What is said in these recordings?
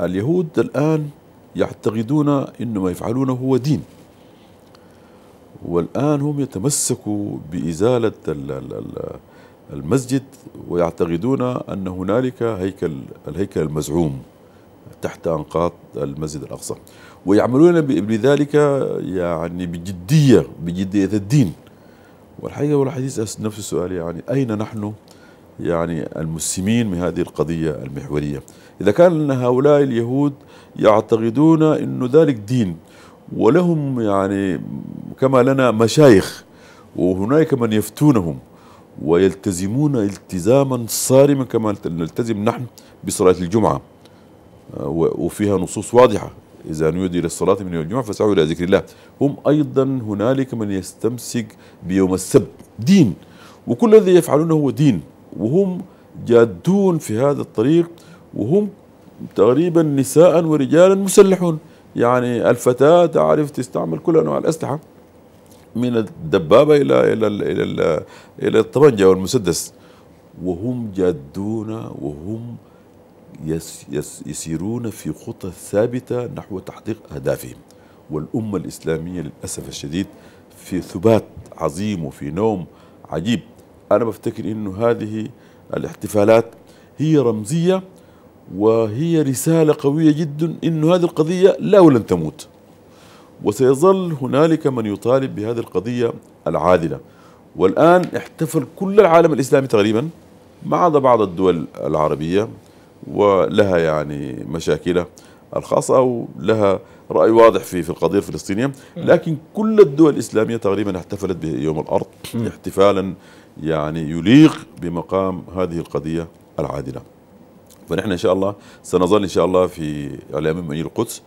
اليهود الآن يعتقدون أن ما يفعلونه هو دين والآن هم يتمسكوا بإزالة المسجد ويعتقدون أن هنالك هيكل الهيكل المزعوم تحت أنقاض المسجد الأقصى ويعملون بذلك يعني بجدية بجدية الدين والحقيقة والحديث نفس السؤال يعني أين نحن يعني المسلمين من هذه القضية المحورية إذا كان هؤلاء اليهود يعتقدون أن ذلك دين ولهم يعني كما لنا مشايخ وهناك من يفتونهم ويلتزمون التزاما صارما كما نلتزم نحن بصلاة الجمعة آه، وفيها نصوص واضحة إذا نودي إلى الصلاة من يوم الجمعة فسعوا إلى ذكر الله هم أيضا هنالك من يستمسك بيوم السبت دين وكل الذي يفعلونه هو دين وهم جادون في هذا الطريق وهم تقريبا نساء ورجالا مسلحون يعني الفتاة تعرف تستعمل كل أنواع الأسلحة من الدبابة إلى إلى إلى إلى, إلى الطبنجة والمسدس وهم جادون وهم يس يس يسيرون في خطى ثابتة نحو تحقيق أهدافهم والأمة الإسلامية للأسف الشديد في ثبات عظيم وفي نوم عجيب أنا بفتكر أنه هذه الاحتفالات هي رمزية وهي رسالة قوية جدا أن هذه القضية لا ولن تموت وسيظل هنالك من يطالب بهذه القضية العادلة والآن احتفل كل العالم الإسلامي تقريبا ما عدا بعض الدول العربية ولها يعني مشاكلها الخاصة أو لها رأي واضح في في القضية الفلسطينية لكن كل الدول الإسلامية تقريبا احتفلت بيوم الأرض احتفالا يعني يليق بمقام هذه القضية العادلة فنحن ان شاء الله سنظل ان شاء الله في اعلام منير القدس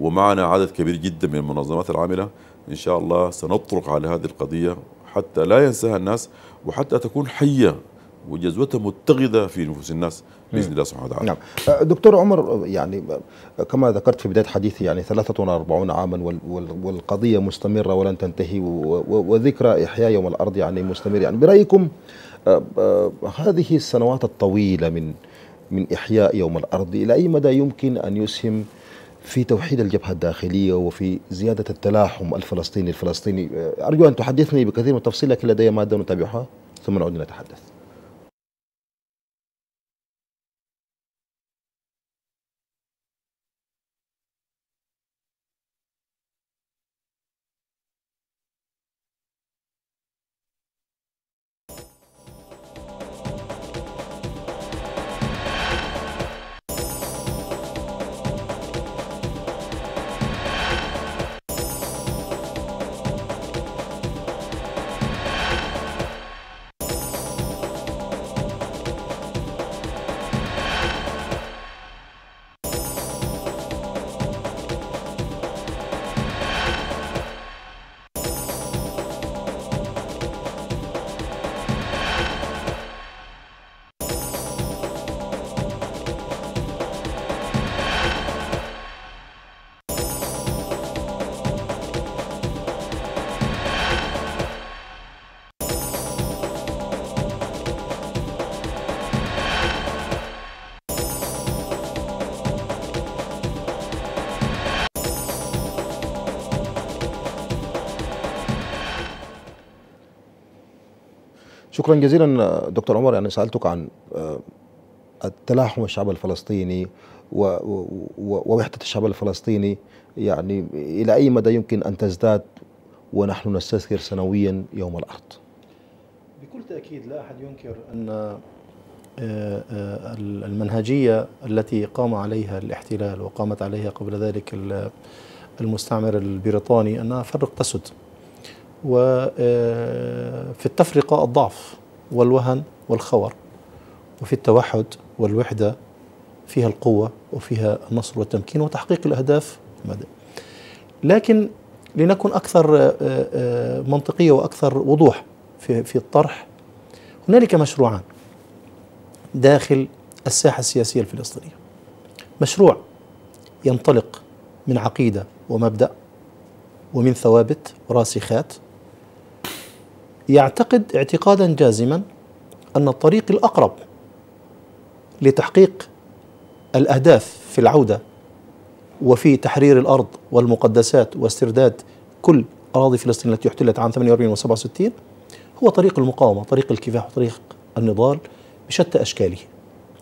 ومعنا عدد كبير جدا من المنظمات العامله ان شاء الله سنطرق على هذه القضيه حتى لا ينساها الناس وحتى تكون حيه وجذوتها متغذه في نفوس الناس باذن الله سبحانه وتعالى. نعم. أه، دكتور عمر يعني أه، كما ذكرت في بدايه حديثي يعني 43 عاما والقضيه مستمره ولن تنتهي وذكرى احياء يوم الارض يعني مستمر يعني برايكم أه، هذه السنوات الطويله من من إحياء يوم الأرض إلى أي مدى يمكن أن يسهم في توحيد الجبهة الداخلية وفي زيادة التلاحم الفلسطيني الفلسطيني أرجو أن تحدثني بكثير من التفصيل لكن لدي مادة نتابعها ثم نعود نتحدث شكرا جزيلا دكتور عمر يعني سالتك عن آه، التلاحم الشعب الفلسطيني ووحده الشعب الفلسطيني يعني الى اي مدى يمكن ان تزداد ونحن نستذكر سنويا يوم الارض بكل تاكيد لا احد ينكر ان آه، آه، المنهجيه التي قام عليها الاحتلال وقامت عليها قبل ذلك المستعمر البريطاني انها فرق تسد وفي آه، التفرقة الضعف والوهن والخور وفي التوحد والوحدة فيها القوة وفيها النصر والتمكين وتحقيق الأهداف لكن لنكن أكثر آه، آه، منطقية وأكثر وضوح في, في الطرح هنالك مشروعان داخل الساحة السياسية الفلسطينية مشروع ينطلق من عقيدة ومبدأ ومن ثوابت راسخات يعتقد اعتقادا جازما ان الطريق الاقرب لتحقيق الاهداف في العوده وفي تحرير الارض والمقدسات واسترداد كل اراضي فلسطين التي احتلت عام 48 و67 هو طريق المقاومه، طريق الكفاح، طريق النضال بشتى اشكاله.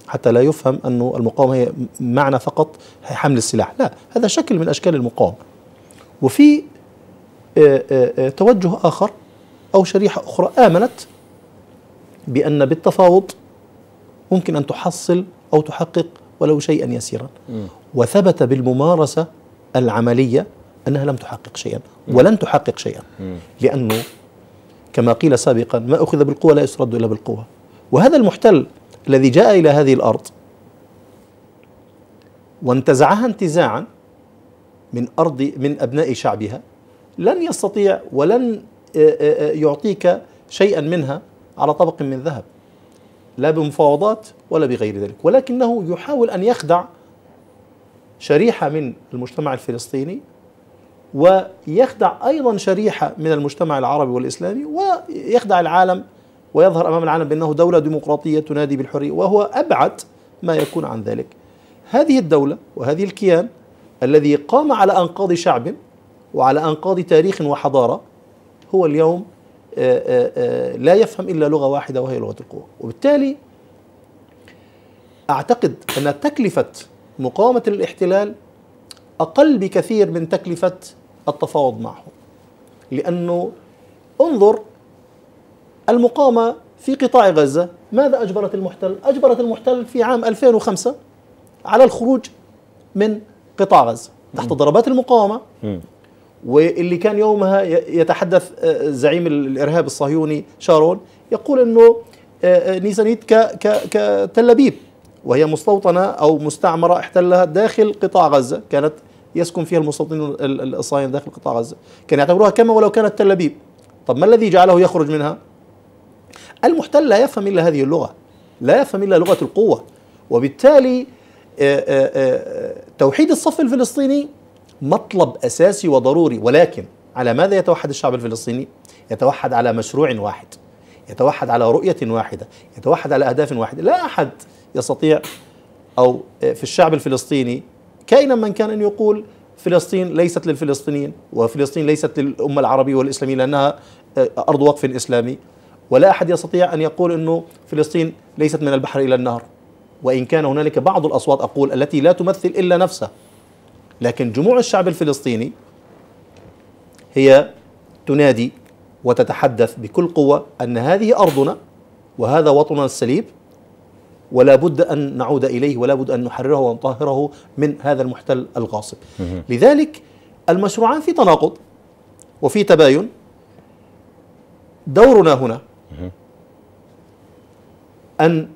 حتى لا يفهم انه المقاومه هي معنى فقط حمل السلاح، لا، هذا شكل من اشكال المقاومه. وفي آه، آه، آه، توجه اخر أو شريحة أخرى آمنت بأن بالتفاوض ممكن أن تحصل أو تحقق ولو شيئا يسيرا م. وثبت بالممارسة العملية أنها لم تحقق شيئا م. ولن تحقق شيئا م. لأنه كما قيل سابقا ما أخذ بالقوة لا يسرد إلا بالقوة وهذا المحتل الذي جاء إلى هذه الأرض وانتزعها انتزاعا من أرض من أبناء شعبها لن يستطيع ولن آه، آه، آه، يعطيك شيئا منها على طبق من ذهب لا بمفاوضات ولا بغير ذلك ولكنه يحاول أن يخدع شريحة من المجتمع الفلسطيني ويخدع أيضا شريحة من المجتمع العربي والإسلامي ويخدع العالم ويظهر أمام العالم بأنه دولة ديمقراطية تنادي بالحرية وهو أبعد ما يكون عن ذلك هذه الدولة وهذه الكيان الذي قام على أنقاض شعب وعلى أنقاض تاريخ وحضارة هو اليوم آه، آه، آه، لا يفهم إلا لغة واحدة وهي لغة القوة وبالتالي أعتقد أن تكلفة مقاومة الاحتلال أقل بكثير من تكلفة التفاوض معه لأنه انظر المقاومة في قطاع غزة ماذا أجبرت المحتل؟ أجبرت المحتل في عام 2005 على الخروج من قطاع غزة تحت ضربات المقاومة واللي كان يومها يتحدث آه، زعيم الارهاب الصهيوني شارون يقول انه آه، آه، نيسانيت كتل ابيب وهي مستوطنه او مستعمره احتلها داخل قطاع غزه كانت يسكن فيها المستوطنين الصهاينه داخل قطاع غزه كان يعتبروها كما ولو كانت تل ابيب طب ما الذي جعله يخرج منها المحتل لا يفهم الا هذه اللغه لا يفهم الا لغه القوه وبالتالي توحيد الصف الفلسطيني مطلب اساسي وضروري ولكن على ماذا يتوحد الشعب الفلسطيني؟ يتوحد على مشروع واحد يتوحد على رؤية واحدة يتوحد على أهداف واحدة لا أحد يستطيع أو آه، في الشعب الفلسطيني كائنا من كان أن يقول فلسطين ليست للفلسطينيين وفلسطين ليست للأمة العربية والإسلامية لأنها آه، أرض وقف إسلامي ولا أحد يستطيع أن يقول أنه فلسطين ليست من البحر إلى النهر وإن كان هنالك بعض الأصوات أقول التي لا تمثل إلا نفسها لكن جموع الشعب الفلسطيني هي تنادي وتتحدث بكل قوة أن هذه أرضنا وهذا وطننا السليب ولا بد أن نعود إليه ولا بد أن نحرره ونطهره من هذا المحتل الغاصب لذلك المشروعان في تناقض وفي تباين دورنا هنا أن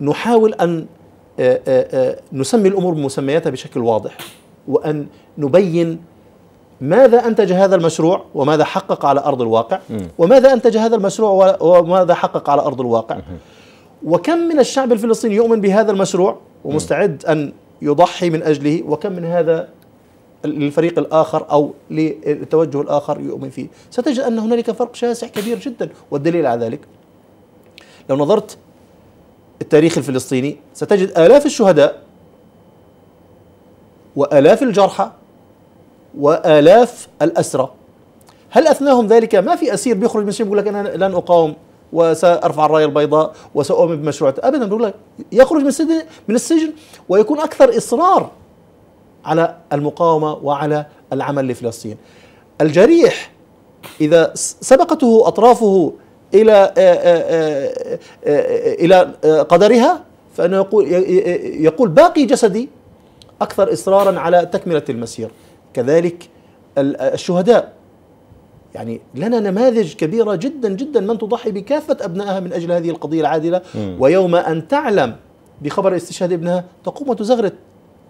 نحاول أن آه، آه، آه، نسمي الأمور بمسمياتها بشكل واضح وأن نبين ماذا أنتج هذا المشروع وماذا حقق على أرض الواقع وماذا أنتج هذا المشروع وماذا حقق على أرض الواقع وكم من الشعب الفلسطيني يؤمن بهذا المشروع ومستعد أن يضحي من أجله وكم من هذا للفريق الآخر أو للتوجه الآخر يؤمن فيه ستجد أن هنالك فرق شاسع كبير جدا والدليل على ذلك لو نظرت التاريخ الفلسطيني ستجد آلاف الشهداء وآلاف الجرحى وآلاف الأسرى هل أثناهم ذلك ما في أسير بيخرج من السجن بيقول لك أنا لن أقاوم وسأرفع الراية البيضاء وسأؤمن بمشروع أبدا بيقول لك يخرج من السجن من السجن ويكون أكثر إصرار على المقاومة وعلى العمل لفلسطين الجريح إذا سبقته أطرافه إلى آه، آه، آه، إلى قدرها فأنه يقول يقول باقي جسدي أكثر إصرارا على تكملة المسير كذلك الشهداء يعني لنا نماذج كبيرة جدا جدا من تضحي بكافة أبنائها من أجل هذه القضية العادلة م. ويوم أن تعلم بخبر استشهاد ابنها تقوم وتزغرت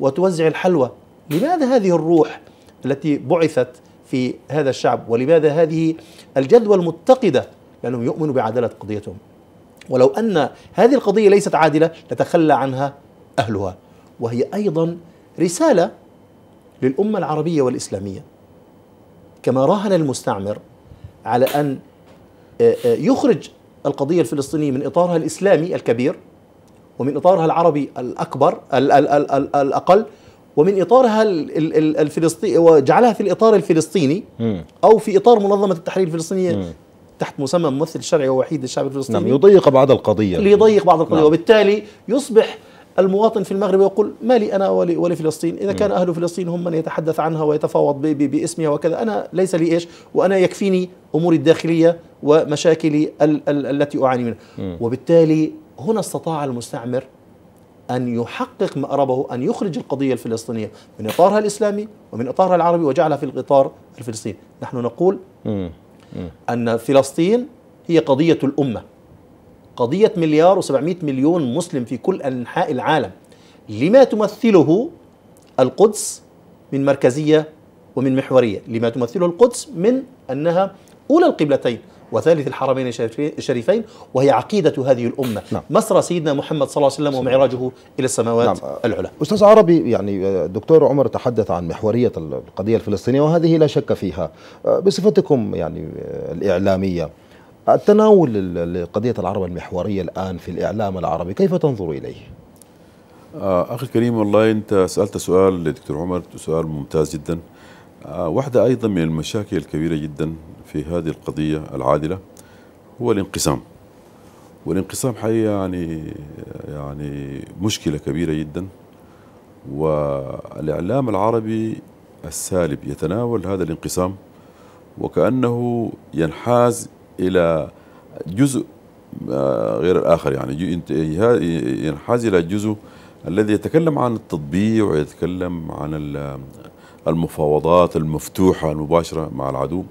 وتوزع الحلوى لماذا هذه الروح التي بعثت في هذا الشعب ولماذا هذه الجذوة المتقدة لأنهم يؤمنوا بعدالة قضيتهم ولو أن هذه القضية ليست عادلة لتخلى عنها أهلها وهي أيضا رسالة للأمة العربية والإسلامية كما راهن المستعمر على أن آه، آه، يخرج القضية الفلسطينية من إطارها الإسلامي الكبير ومن إطارها العربي الأكبر الأقل ومن اطارها الفلسطيني وجعلها في الاطار الفلسطيني او في اطار منظمه التحرير الفلسطينيه تحت مسمى ممثل شرعي ووحيد للشعب الفلسطيني نعم يضيق بعض القضية ليضيق بعض القضية نعم. وبالتالي يصبح المواطن في المغرب يقول ما لي أنا ولفلسطين إذا كان أهل فلسطين هم من يتحدث عنها ويتفاوض باسمها وكذا أنا ليس لي إيش وأنا يكفيني أموري الداخلية ومشاكلي ال ال التي أعاني منها وبالتالي هنا استطاع المستعمر أن يحقق مأربه أن يخرج القضية الفلسطينية من إطارها الإسلامي ومن إطارها العربي وجعلها في الإطار الفلسطيني نحن نقول أن فلسطين هي قضية الأمة قضية مليار و700 مليون مسلم في كل أنحاء العالم لما تمثله القدس من مركزية ومن محورية لما تمثله القدس من أنها أولى القبلتين وثالث الحرمين الشريفين وهي عقيدة هذه الأمة نعم. مسرى سيدنا محمد صلى الله عليه وسلم ومعراجه إلى السماوات نعم. العلى أستاذ عربي يعني آه، دكتور عمر تحدث عن محورية القضية الفلسطينية وهذه لا شك فيها آه، بصفتكم يعني آه، الإعلامية التناول لقضية العرب المحورية الآن في الإعلام العربي كيف تنظر إليه؟ أخي الكريم والله أنت سألت سؤال دكتور عمر سؤال ممتاز جداً آه، واحدة أيضا من المشاكل الكبيرة جدا في هذه القضية العادلة هو الانقسام والانقسام حقيقة يعني يعني مشكلة كبيرة جدا والإعلام العربي السالب يتناول هذا الانقسام وكأنه ينحاز إلى جزء آه، غير الآخر يعني ينحاز إلى الجزء الذي يتكلم عن التطبيع ويتكلم عن المفاوضات المفتوحه المباشره مع العدو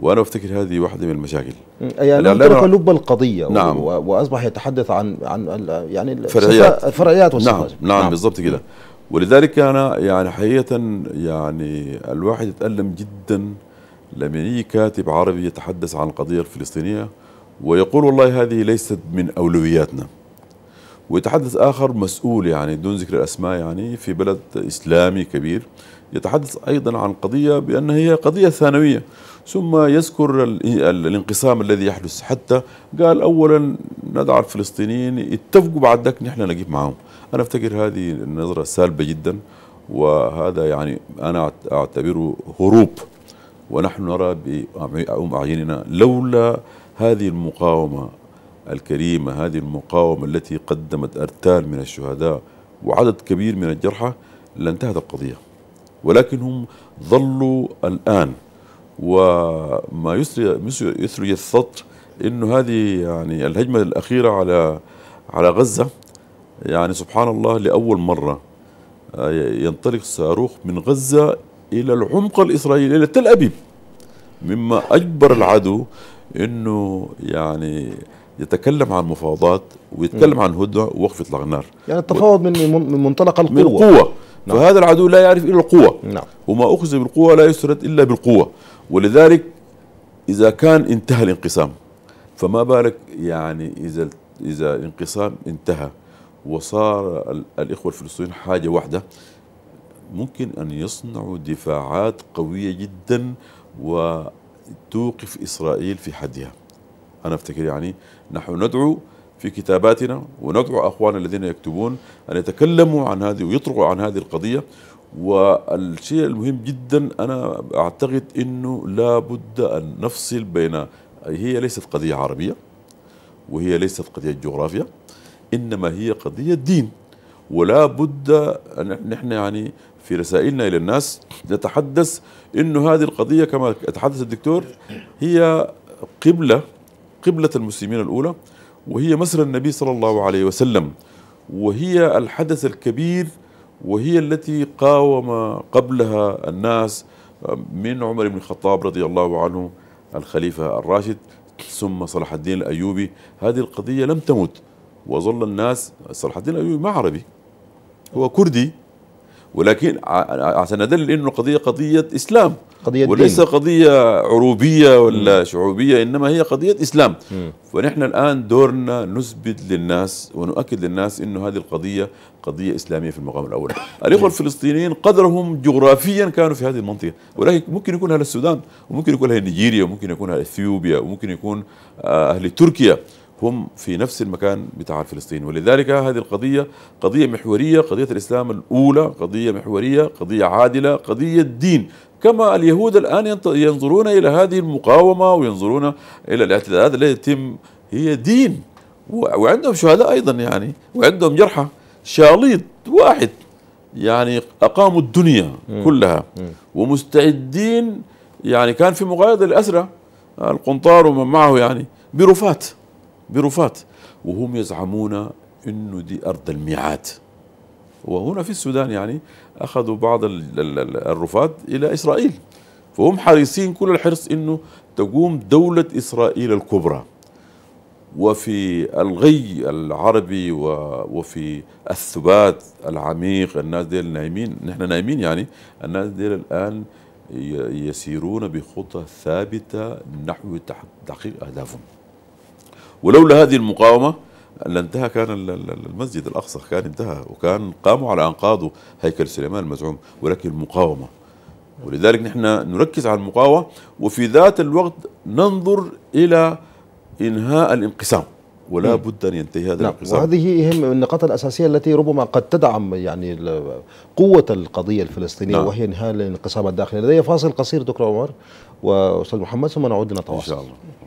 وانا افتكر هذه واحده من المشاكل يعني ترك لب القضيه نعم واصبح يتحدث عن عن يعني الفرعيات الفرعيات نعم نعم, نعم بالضبط كده ولذلك انا يعني حقيقه يعني الواحد يتالم جدا لما يجي كاتب عربي يتحدث عن القضيه الفلسطينيه ويقول والله هذه ليست من اولوياتنا ويتحدث اخر مسؤول يعني دون ذكر الاسماء يعني في بلد اسلامي كبير يتحدث أيضا عن قضية بأن هي قضية ثانوية ثم يذكر الانقسام الذي يحدث حتى قال أولا ندع الفلسطينيين يتفقوا بعد ذلك نحن نجيب معهم أنا أفتكر هذه النظرة سالبة جدا وهذا يعني أنا أعتبره هروب ونحن نرى باعيننا أعيننا لولا هذه المقاومة الكريمة هذه المقاومة التي قدمت أرتال من الشهداء وعدد كبير من الجرحى لانتهت القضية ولكن هم ظلوا الآن وما يثري يثري الثط انه هذه يعني الهجمه الاخيره على على غزه يعني سبحان الله لاول مره آه، ينطلق صاروخ من غزه الى العمق الاسرائيلي الى تل ابيب مما اجبر العدو انه يعني يتكلم عن مفاوضات ويتكلم عن هدنه ووقف اطلاق النار يعني التفاوض من من منطلق القوه من القوه نعم. فهذا العدو لا يعرف إلا القوة نعم. وما أخذ بالقوة لا يسرد إلا بالقوة ولذلك إذا كان انتهى الانقسام فما بالك يعني إذا إذا الانقسام انتهى وصار الإخوة الفلسطينيين حاجة واحدة ممكن أن يصنعوا دفاعات قوية جدا وتوقف إسرائيل في حدها أنا أفتكر يعني نحن ندعو في كتاباتنا وندعو أخواننا الذين يكتبون أن يتكلموا عن هذه ويطرقوا عن هذه القضية والشيء المهم جدا أنا أعتقد أنه لابد أن نفصل بين هي ليست قضية عربية وهي ليست قضية جغرافيا إنما هي قضية دين ولا بد أن نحن يعني في رسائلنا إلى الناس نتحدث أنه هذه القضية كما تحدث الدكتور هي قبلة قبلة المسلمين الأولى وهي مسرى النبي صلى الله عليه وسلم وهي الحدث الكبير وهي التي قاوم قبلها الناس من عمر بن الخطاب رضي الله عنه الخليفة الراشد ثم صلاح الدين الأيوبي هذه القضية لم تمت وظل الناس صلاح الدين الأيوبي ما عربي هو كردي ولكن عشان ادلل انه قضيه قضيه اسلام قضية وليس دين. قضيه عروبيه ولا م. شعوبيه انما هي قضيه اسلام م. ونحن الان دورنا نثبت للناس ونؤكد للناس انه هذه القضيه قضيه اسلاميه في المقام الاول الاخوه الفلسطينيين قدرهم جغرافيا كانوا في هذه المنطقه ولكن ممكن يكون اهل السودان وممكن يكون اهل نيجيريا وممكن يكون اهل اثيوبيا وممكن يكون آه، اهل تركيا هم في نفس المكان بتاع فلسطين ولذلك هذه القضية قضية محورية قضية الإسلام الأولى قضية محورية قضية عادلة قضية دين كما اليهود الآن ينظرون إلى هذه المقاومة وينظرون إلى الاعتداءات التي يتم هي دين وعندهم شهداء أيضا يعني وعندهم جرحى شاليط واحد يعني أقاموا الدنيا كلها ومستعدين يعني كان في مقايضة للأسرة القنطار ومن معه يعني برفات برفات وهم يزعمون انه دي ارض الميعاد وهنا في السودان يعني اخذوا بعض الرفات الى اسرائيل فهم حريصين كل الحرص انه تقوم دولة اسرائيل الكبرى وفي الغي العربي وفي الثبات العميق الناس ديل نايمين نحن نايمين يعني الناس ديل الان يسيرون بخطى ثابتة نحو تحقيق اهدافهم ولولا هذه المقاومة لانتهى كان المسجد الأقصى كان انتهى وكان قاموا على أنقاضه هيكل سليمان المزعوم ولكن المقاومة ولذلك نحن نركز على المقاومة وفي ذات الوقت ننظر إلى إنهاء الانقسام ولا بد ان ينتهي هذا نعم الانقسام وهذه هي النقاط الاساسيه التي ربما قد تدعم يعني قوه القضيه الفلسطينيه نعم. وهي انهاء الانقسام الداخلي لدي فاصل قصير دكتور عمر واستاذ محمد ثم نعود لنتواصل ان شاء الله